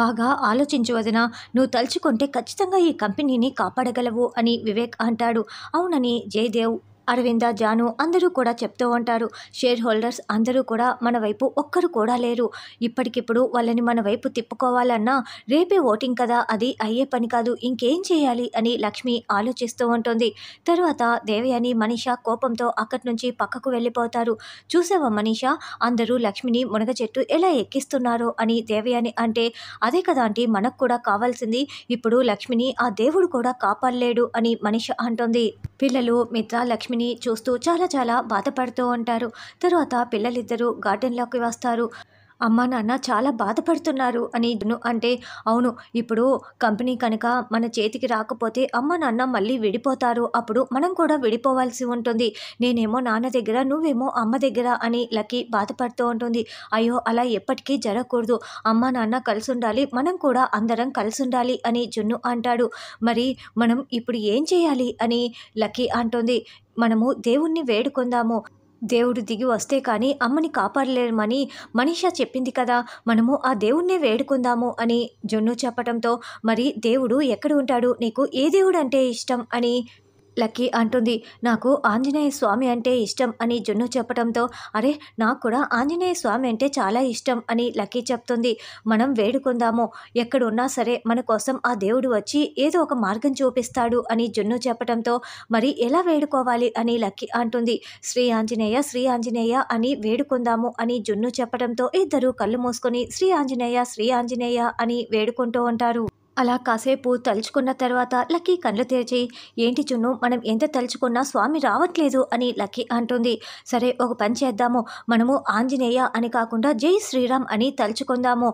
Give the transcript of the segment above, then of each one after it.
బాగా ఆలోచించు వదిన నువ్వు తలుచుకుంటే ఖచ్చితంగా ఈ కంపెనీని కాపాడగలవు అని వివేక్ అంటాడు అవునని జయదేవ్ అరవింద జాను అందరూ కూడా చెప్తూ ఉంటారు షేర్ హోల్డర్స్ అందరూ కూడా మన వైపు ఒక్కరు కూడా లేరు ఇప్పటికిప్పుడు వాళ్ళని మన వైపు తిప్పుకోవాలన్నా రేపే ఓటింగ్ కదా అది అయ్యే పని కాదు ఇంకేం చేయాలి అని లక్ష్మి ఆలోచిస్తూ ఉంటుంది తరువాత దేవయాని మనీష కోపంతో అక్కడి నుంచి పక్కకు వెళ్ళిపోతారు చూసావా మనీష అందరూ లక్ష్మిని మునగ చెట్టు ఎలా ఎక్కిస్తున్నారో అని దేవయాని అంటే అదే కదా అంటే మనకు కూడా కావాల్సింది ఇప్పుడు లక్ష్మిని ఆ దేవుడు కూడా కాపాడలేడు అని మనీష అంటుంది పిల్లలు మిత్ర లక్ష్మి లక్ష్మిని చూస్తూ చాలా చాలా బాధపడుతూ ఉంటారు తరువాత పిల్లలిద్దరూ గార్డెన్లోకి వస్తారు అమ్మ నాన్న చాలా బాధపడుతున్నారు అని అంటే అవును ఇప్పుడు కంపెనీ కనుక మన చేతికి రాకపోతే అమ్మ నాన్న మళ్ళీ విడిపోతారు అప్పుడు మనం కూడా విడిపోవాల్సి ఉంటుంది నేనేమో నాన్న దగ్గర నువ్వేమో అమ్మ దగ్గర అని లక్కీ బాధపడుతూ ఉంటుంది అయ్యో అలా ఎప్పటికీ జరగకూడదు అమ్మ నాన్న కలిసి ఉండాలి మనం కూడా అందరం కలిసి ఉండాలి అని జున్ను అంటాడు మరి మనం ఇప్పుడు ఏం చేయాలి అని లక్కీ అంటుంది మనము దేవుణ్ణి వేడుకుందాము దేవుడు దిగి వస్తే కానీ అమ్మని కాపాడలేమని మనీషా చెప్పింది కదా మనము ఆ దేవుణ్ణే వేడుకుందాము అని జొన్ను చెప్పడంతో మరి దేవుడు ఎక్కడ ఉంటాడు నీకు ఏ దేవుడు అంటే ఇష్టం అని లక్కీ అంటుంది నాకు ఆంజనేయ స్వామి అంటే ఇష్టం అని జున్ను చెప్పడంతో అరే నాకు కూడా ఆంజనేయ స్వామి అంటే చాలా ఇష్టం అని లక్కీ చెప్తుంది మనం వేడుకుందాము ఎక్కడున్నా సరే మన కోసం ఆ దేవుడు వచ్చి ఏదో ఒక మార్గం చూపిస్తాడు అని జున్ను చెప్పడంతో మరి ఎలా వేడుకోవాలి అని లక్కీ అంటుంది శ్రీ ఆంజనేయ శ్రీ ఆంజనేయ అని వేడుకుందాము అని జున్ను చెప్పడంతో ఇద్దరు కళ్ళు మూసుకొని శ్రీ ఆంజనేయ శ్రీ ఆంజనేయ అని వేడుకుంటూ ఉంటారు అలా కాసేపు తలుచుకున్న తర్వాత లక్కీ కళ్ళు తెరిచి ఏంటి చున్ను మనం ఎంత తలుచుకున్నా స్వామి రావట్లేదు అని లక్కీ అంటుంది సరే ఒక పని చేద్దాము మనము ఆంజనేయ అని కాకుండా జై శ్రీరామ్ అని తలుచుకుందాము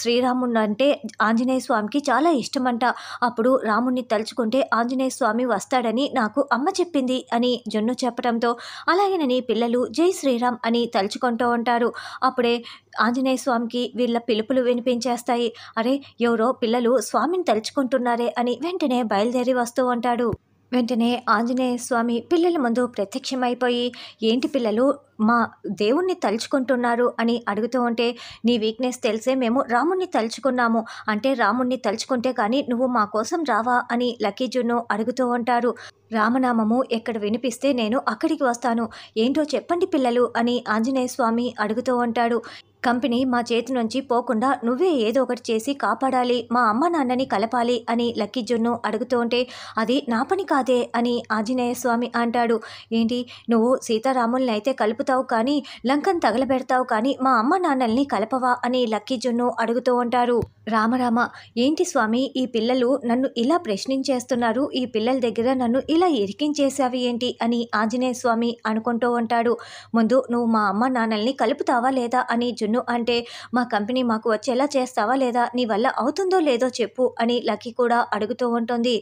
శ్రీరాముడు అంటే ఆంజనేయ స్వామికి చాలా ఇష్టమంట అప్పుడు రాముణ్ణి తలుచుకుంటే ఆంజనేయ స్వామి వస్తాడని నాకు అమ్మ చెప్పింది అని జున్ను చెప్పడంతో అలాగేనని పిల్లలు జై శ్రీరామ్ అని తలుచుకుంటూ ఉంటారు అప్పుడే ఆంజనేయ స్వామికి వీళ్ళ పిలుపులు వినిపించేస్తాయి అరే ఎవరో పిల్లలు స్వామిని తలుచుకుంటున్నారే అని వెంటనే బయలుదేరి వస్తూ ఉంటాడు వెంటనే ఆంజనేయ స్వామి పిల్లల ముందు ప్రత్యక్షమైపోయి ఏంటి పిల్లలు మా దేవుణ్ణి తలుచుకుంటున్నారు అని అడుగుతూ ఉంటే నీ వీక్నెస్ తెలిసే మేము రాముణ్ణి తలుచుకున్నాము అంటే రాముణ్ణి తలుచుకుంటే కానీ నువ్వు మా కోసం రావా అని లక్కీజును అడుగుతూ ఉంటారు రామనామము ఎక్కడ వినిపిస్తే నేను అక్కడికి వస్తాను ఏంటో చెప్పండి పిల్లలు అని ఆంజనేయ స్వామి అడుగుతూ ఉంటాడు కంపెనీ మా చేతి నుంచి పోకుండా నువ్వే ఏదో ఒకటి చేసి కాపాడాలి మా అమ్మ నాన్నని కలపాలి అని లక్కీ జొన్ను అడుగుతూ ఉంటే అది నా పని కాదే అని ఆంజనేయ స్వామి అంటాడు ఏంటి నువ్వు సీతారాముల్ని అయితే కలుపుతావు కానీ లంకను తగలబెడతావు కానీ మా అమ్మ నాన్నల్ని కలపవా అని లక్కీ జొన్ను అడుగుతూ ఉంటారు రామరామ ఏంటి స్వామి ఈ పిల్లలు నన్ను ఇలా ప్రశ్నించేస్తున్నారు ఈ పిల్లల దగ్గర నన్ను ఇలా ఇరికించేసావి ఏంటి అని ఆంజనేయ స్వామి అనుకుంటూ ఉంటాడు ముందు నువ్వు మా అమ్మ నాన్నల్ని కలుపుతావా లేదా అని జున్ను నిన్ను అంటే మా కంపెనీ మాకు వచ్చేలా చేస్తావా లేదా నీ వల్ల అవుతుందో లేదో చెప్పు అని లక్కీ కూడా అడుగుతూ ఉంటుంది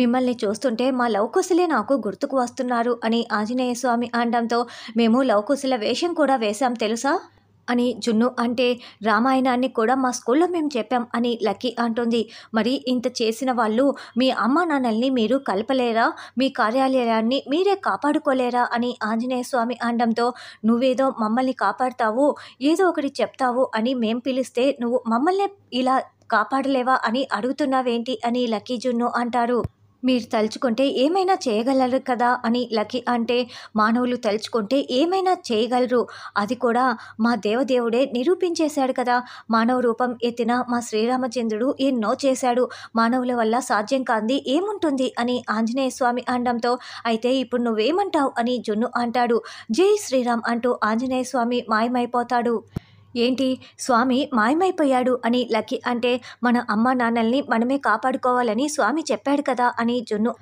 మిమ్మల్ని చూస్తుంటే మా లవకుశలే నాకు గుర్తుకు వస్తున్నారు అని ఆంజనేయ స్వామి అనడంతో మేము లవకుశల వేషం కూడా వేశాం తెలుసా అని జున్ను అంటే రామాయణాన్ని కూడా మా స్కూల్లో మేము చెప్పాం అని లక్కీ అంటుంది మరి ఇంత చేసిన వాళ్ళు మీ అమ్మ నాన్నల్ని మీరు కలపలేరా మీ కార్యాలయాన్ని మీరే కాపాడుకోలేరా అని ఆంజనేయ స్వామి అనడంతో నువ్వేదో మమ్మల్ని కాపాడుతావు ఏదో ఒకటి చెప్తావు అని మేం పిలిస్తే నువ్వు మమ్మల్ని ఇలా కాపాడలేవా అని అడుగుతున్నావేంటి అని లక్కీ జున్ను అంటారు మీరు తలుచుకుంటే ఏమైనా చేయగలరు కదా అని లకి అంటే మానవులు తలుచుకుంటే ఏమైనా చేయగలరు అది కూడా మా దేవదేవుడే నిరూపించేశాడు కదా మానవ రూపం ఎత్తిన మా శ్రీరామచంద్రుడు ఎన్నో చేశాడు మానవుల వల్ల సాధ్యం కాంది ఏముంటుంది అని ఆంజనేయ స్వామి అనడంతో అయితే ఇప్పుడు నువ్వేమంటావు అని జున్ను అంటాడు జై శ్రీరామ్ అంటూ ఆంజనేయ స్వామి మాయమైపోతాడు ఏంటి స్వామి మాయమైపోయాడు అని లక్కీ అంటే మన అమ్మ నాన్నల్ని మనమే కాపాడుకోవాలని స్వామి చెప్పాడు కదా అని జున్ను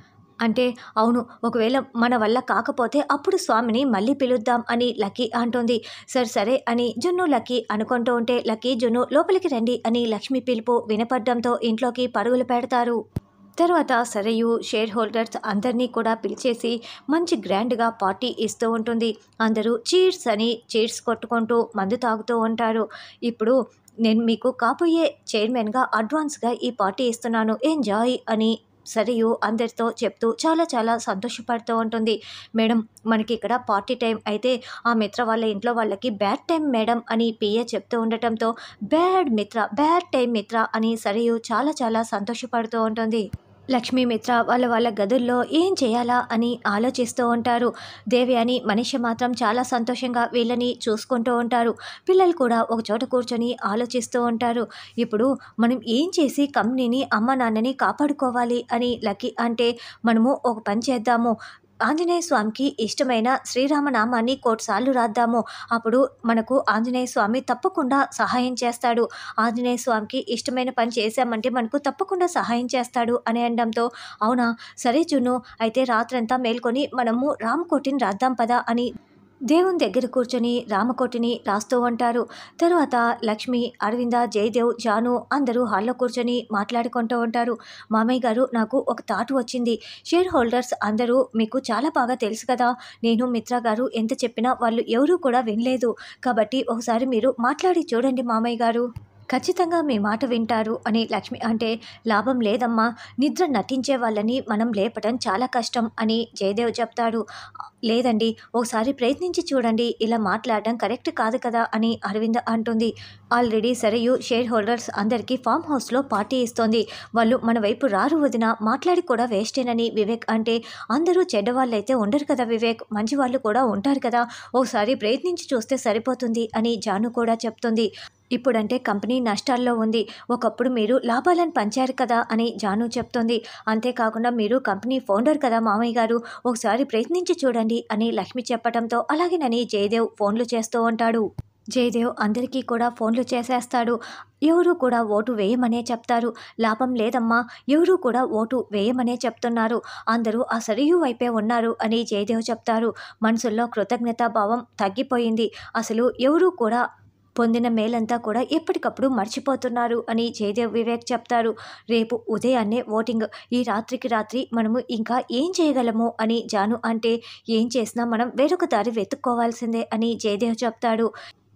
అంటే అవును ఒకవేళ మన వల్ల కాకపోతే అప్పుడు స్వామిని మళ్ళీ పిలుద్దాం అని లక్కీ అంటుంది సరే సరే అని జున్ను లక్కీ అనుకుంటూ ఉంటే లక్కీ జున్ను లోపలికి రండి అని లక్ష్మి పిలుపు వినపడడంతో ఇంట్లోకి పరుగులు పెడతారు తర్వాత సరయు షేర్ హోల్డర్స్ అందరినీ కూడా పిలిచేసి మంచి గ్రాండ్గా పార్టీ ఇస్తూ ఉంటుంది అందరూ చీర్స్ అని చీర్స్ కొట్టుకుంటూ మందు తాగుతూ ఉంటారు ఇప్పుడు నేను మీకు కాబోయే చైర్మన్గా అడ్వాన్స్గా ఈ పార్టీ ఇస్తున్నాను ఎంజాయ్ అని సరియు అందరితో చెప్తూ చాలా చాలా సంతోషపడుతూ ఉంటుంది మేడం మనకి ఇక్కడ పార్టీ టైం అయితే ఆ మిత్ర వాళ్ళ ఇంట్లో వాళ్ళకి బ్యాడ్ టైం మేడం అని పిఏ చెప్తూ ఉండటంతో బ్యాడ్ మిత్ర బ్యాడ్ టైం మిత్ర అని సరియు చాలా చాలా సంతోషపడుతూ ఉంటుంది లక్ష్మీమిత్ర వాళ్ళ వాళ్ళ గదుల్లో ఏం చేయాలా అని ఆలోచిస్తూ ఉంటారు దేవి అని మనిషి మాత్రం చాలా సంతోషంగా వీళ్ళని చూసుకుంటూ ఉంటారు పిల్లలు కూడా ఒక చోట కూర్చొని ఆలోచిస్తూ ఉంటారు ఇప్పుడు మనం ఏం చేసి కంపెనీని అమ్మ నాన్నని కాపాడుకోవాలి అని లక్కీ అంటే మనము ఒక పని చేద్దాము ఆంజనేయ స్వామికి ఇష్టమైన శ్రీరామనామాన్ని కోటిసార్లు రాద్దాము అప్పుడు మనకు ఆంజనేయ స్వామి తప్పకుండా సహాయం చేస్తాడు ఆంజనేయ స్వామికి ఇష్టమైన పని చేశామంటే మనకు తప్పకుండా సహాయం చేస్తాడు అని అనడంతో అవునా సరే జున్ను అయితే రాత్రంతా మేల్కొని మనము రామ్ కోటిని రాద్దాం పదా అని దేవుని దగ్గర కూర్చొని రామకోటిని రాస్తూ ఉంటారు తరువాత లక్ష్మి అరవింద జయదేవ్ జాను అందరూ హాల్లో కూర్చొని మాట్లాడుకుంటూ ఉంటారు మామయ్య గారు నాకు ఒక థాట్ వచ్చింది షేర్ హోల్డర్స్ అందరూ మీకు చాలా బాగా తెలుసు కదా నేను మిత్ర గారు ఎంత చెప్పినా వాళ్ళు ఎవరూ కూడా వినలేదు కాబట్టి ఒకసారి మీరు మాట్లాడి చూడండి మామయ్య గారు ఖచ్చితంగా మీ మాట వింటారు అని లక్ష్మి అంటే లాభం లేదమ్మా నిద్ర నటించే వాళ్ళని మనం లేపడం చాలా కష్టం అని జయదేవ్ చెప్తాడు లేదండి ఒకసారి ప్రయత్నించి చూడండి ఇలా మాట్లాడడం కరెక్ట్ కాదు కదా అని అరవింద అంటుంది ఆల్రెడీ సరయు షేర్ హోల్డర్స్ అందరికీ ఫామ్ హౌస్లో పార్టీ ఇస్తోంది వాళ్ళు మన వైపు రారు వదిన మాట్లాడి కూడా వేస్టేనని వివేక్ అంటే అందరూ చెడ్డవాళ్ళైతే ఉండరు కదా వివేక్ మంచి వాళ్ళు కూడా ఉంటారు కదా ఒకసారి ప్రయత్నించి చూస్తే సరిపోతుంది అని జాను కూడా చెప్తుంది ఇప్పుడంటే కంపెనీ నష్టాల్లో ఉంది ఒకప్పుడు మీరు లాభాలను పంచారు కదా అని జాను చెప్తోంది అంతేకాకుండా మీరు కంపెనీ ఫౌండర్ కదా మామయ్య గారు ఒకసారి ప్రయత్నించి చూడండి అని లక్ష్మి చెప్పడంతో అలాగేనని జయదేవ్ ఫోన్లు చేస్తూ ఉంటాడు జయదేవ్ అందరికీ కూడా ఫోన్లు చేసేస్తాడు ఎవరు కూడా ఓటు వేయమనే చెప్తారు లాభం లేదమ్మా ఎవరు కూడా ఓటు వేయమనే చెప్తున్నారు అందరూ ఆ సరియు వైపే ఉన్నారు అని జయదేవ్ చెప్తారు మనసుల్లో కృతజ్ఞతాభావం తగ్గిపోయింది అసలు ఎవరు కూడా పొందిన మేలంతా కూడా ఎప్పటికప్పుడు మర్చిపోతున్నారు అని జయదేవ్ వివేక్ చెప్తారు రేపు ఉదయాన్నే ఓటింగ్ ఈ రాత్రికి రాత్రి మనము ఇంకా ఏం చేయగలము అని జాను అంటే ఏం చేసినా మనం వేరొక దారి వెతుక్కోవాల్సిందే అని జయదేవ్ చెప్తాడు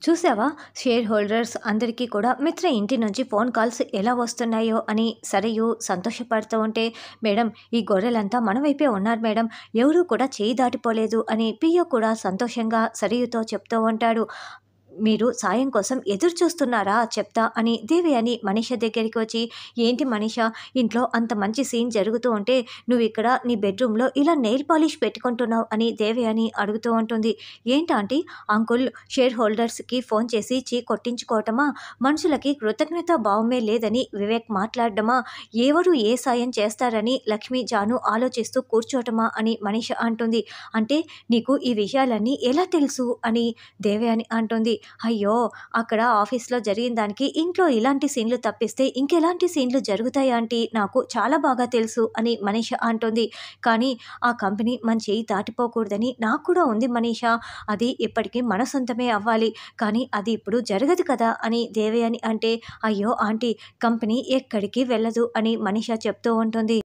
చూసావా షేర్ హోల్డర్స్ అందరికీ కూడా మిత్ర ఇంటి నుంచి ఫోన్ కాల్స్ ఎలా వస్తున్నాయో అని సరయు సంతోషపడుతూ ఉంటే మేడం ఈ గొర్రెలంతా మన వైపే ఉన్నారు మేడం ఎవరూ కూడా చేయి దాటిపోలేదు అని పియో కూడా సంతోషంగా సరయుతో చెప్తూ ఉంటాడు మీరు సాయం కోసం ఎదురు చూస్తున్నారా చెప్తా అని దేవి అని మనిష దగ్గరికి వచ్చి ఏంటి మనిష ఇంట్లో అంత మంచి సీన్ జరుగుతూ ఉంటే నువ్వు ఇక్కడ నీ బెడ్రూమ్లో ఇలా నెయిల్ పాలిష్ పెట్టుకుంటున్నావు అని దేవి అని అడుగుతూ ఉంటుంది ఏంటంటే అంకుల్ షేర్ హోల్డర్స్కి ఫోన్ చేసి చీ కొట్టించుకోవటమా మనుషులకి కృతజ్ఞత భావమే లేదని వివేక్ మాట్లాడటమా ఎవరు ఏ సాయం చేస్తారని లక్ష్మి జాను ఆలోచిస్తూ కూర్చోటమా అని మనిష అంటుంది అంటే నీకు ఈ విషయాలన్నీ ఎలా తెలుసు అని దేవి అని అంటుంది అయ్యో అక్కడ ఆఫీస్లో జరిగిన దానికి ఇంట్లో ఇలాంటి సీన్లు తప్పిస్తే ఇంకెలాంటి సీన్లు జరుగుతాయి ఆంటీ నాకు చాలా బాగా తెలుసు అని మనీష అంటుంది కానీ ఆ కంపెనీ మన చేయి దాటిపోకూడదని నాకు కూడా ఉంది మనీష అది ఇప్పటికీ మన సొంతమే అవ్వాలి కానీ అది ఇప్పుడు జరగదు కదా అని దేవయాని అంటే అయ్యో ఆంటీ కంపెనీ ఎక్కడికి వెళ్ళదు అని మనీష చెప్తూ ఉంటుంది